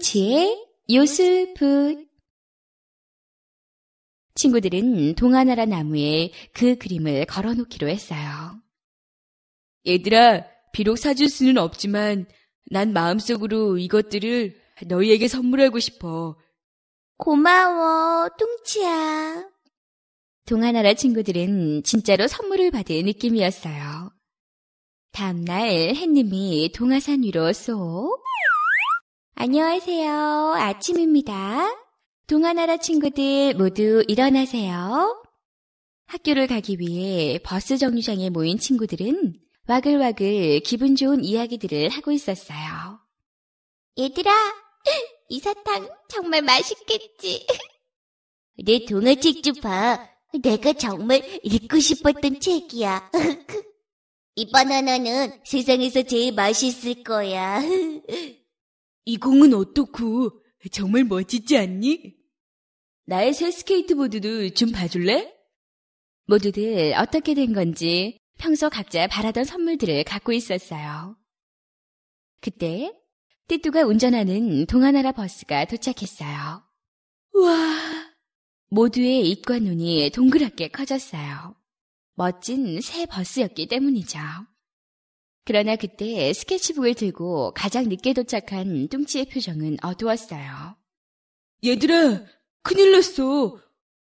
콘치의 요술붓 친구들은 동아나라 나무에 그 그림을 걸어놓기로 했어요. 얘들아, 비록 사줄 수는 없지만 난 마음속으로 이것들을 너희에게 선물하고 싶어. 고마워, 뚱치야. 동아나라 친구들은 진짜로 선물을 받은 느낌이었어요. 다음날 햇님이 동아산 위로 쏙 안녕하세요. 아침입니다. 동아나라 친구들 모두 일어나세요. 학교를 가기 위해 버스 정류장에 모인 친구들은 와글와글 기분 좋은 이야기들을 하고 있었어요. 얘들아, 이 사탕 정말 맛있겠지? 내 동화 책좀 봐. 내가 정말 읽고 싶었던 책이야. 이 바나나는 세상에서 제일 맛있을 거야. 이 공은 어떻고 정말 멋지지 않니? 나의 새 스케이트보드도 좀 봐줄래? 모두들 어떻게 된 건지 평소 각자 바라던 선물들을 갖고 있었어요. 그때 띠뚜가 운전하는 동아나라 버스가 도착했어요. 와! 모두의 입과 눈이 동그랗게 커졌어요. 멋진 새 버스였기 때문이죠. 그러나 그때 스케치북을 들고 가장 늦게 도착한 뚱치의 표정은 어두웠어요. 얘들아, 큰일 났어.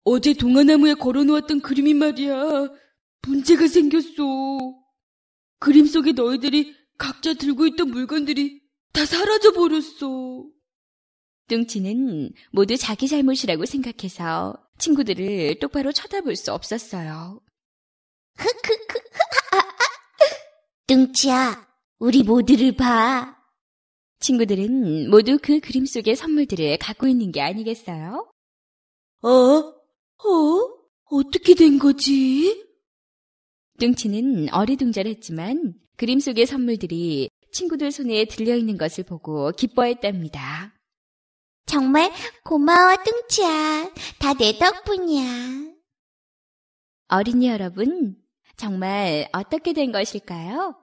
어제 동화나무에 걸어놓았던 그림이 말이야. 문제가 생겼어. 그림 속에 너희들이 각자 들고 있던 물건들이 다 사라져 버렸어. 뚱치는 모두 자기 잘못이라고 생각해서 친구들을 똑바로 쳐다볼 수 없었어요. 뚱치야, 우리 모두를 봐. 친구들은 모두 그 그림 속의 선물들을 갖고 있는 게 아니겠어요? 어? 어? 어떻게 된 거지? 뚱치는 어리둥절했지만 그림 속의 선물들이 친구들 손에 들려있는 것을 보고 기뻐했답니다. 정말 고마워, 뚱치야. 다 내 덕분이야. 어린이 여러분, 정말 어떻게 된 것일까요?